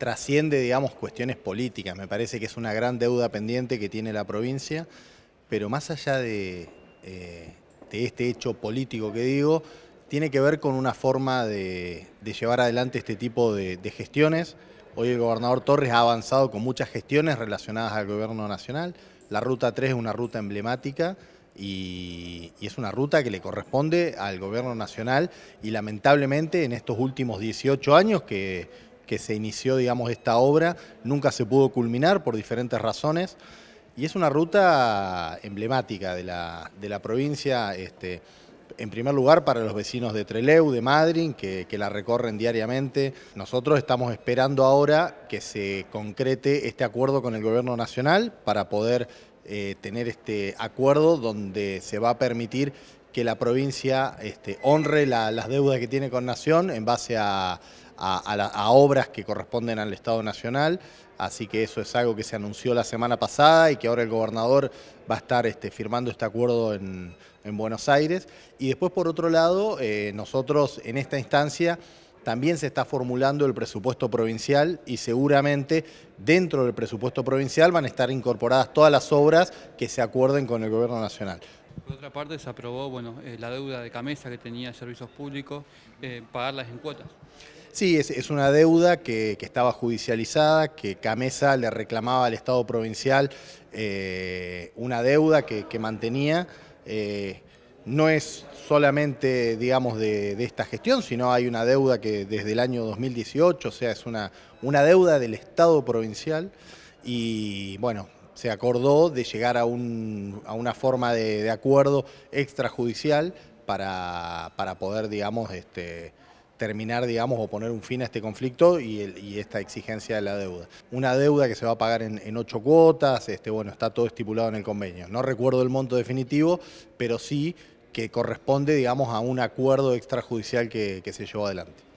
trasciende, digamos, cuestiones políticas. Me parece que es una gran deuda pendiente que tiene la provincia, pero más allá de, eh, este hecho político que digo, tiene que ver con una forma de, llevar adelante este tipo de, gestiones. Hoy el gobernador Torres ha avanzado con muchas gestiones relacionadas al gobierno nacional. La ruta 3 es una ruta emblemática y, y es una ruta que le corresponde al gobierno nacional y lamentablemente en estos últimos 18 años que que se inició, digamos, esta obra, nunca se pudo culminar por diferentes razones. Y es una ruta emblemática de la, de la provincia, este, en primer lugar para los vecinos de Treleu, de Madrid, que, la recorren diariamente. Nosotros estamos esperando ahora que se concrete este acuerdo con el Gobierno Nacional para poder eh, tener este acuerdo donde se va a permitir que la provincia este, honre las deudas que tiene con Nación en base a, a, obras que corresponden al Estado Nacional. Así que eso es algo que se anunció la semana pasada y que ahora el gobernador va a estar este, firmando este acuerdo en, Buenos Aires. Y después, por otro lado, eh, nosotros en esta instancia también se está formulando el presupuesto provincial y seguramente dentro del presupuesto provincial van a estar incorporadas todas las obras que se acuerden con el gobierno nacional. Por otra parte, se aprobó bueno, eh, la deuda de Camesa que tenía servicios públicos, eh, pagarlas en cuotas. Sí, es, una deuda que, estaba judicializada, que Camesa le reclamaba al Estado provincial eh, una deuda que, mantenía. Eh, no es solamente, digamos, de, esta gestión, sino hay una deuda que desde el año 2018, o sea, es una, una deuda del Estado provincial y, bueno, se acordó de llegar a, una forma de, acuerdo extrajudicial para, para, poder, digamos, este, terminar, digamos, o poner un fin a este conflicto y, esta exigencia de la deuda. Una deuda que se va a pagar en, ocho cuotas, este, bueno, está todo estipulado en el convenio. No recuerdo el monto definitivo, pero sí que corresponde, digamos, a un acuerdo extrajudicial que se llevó adelante.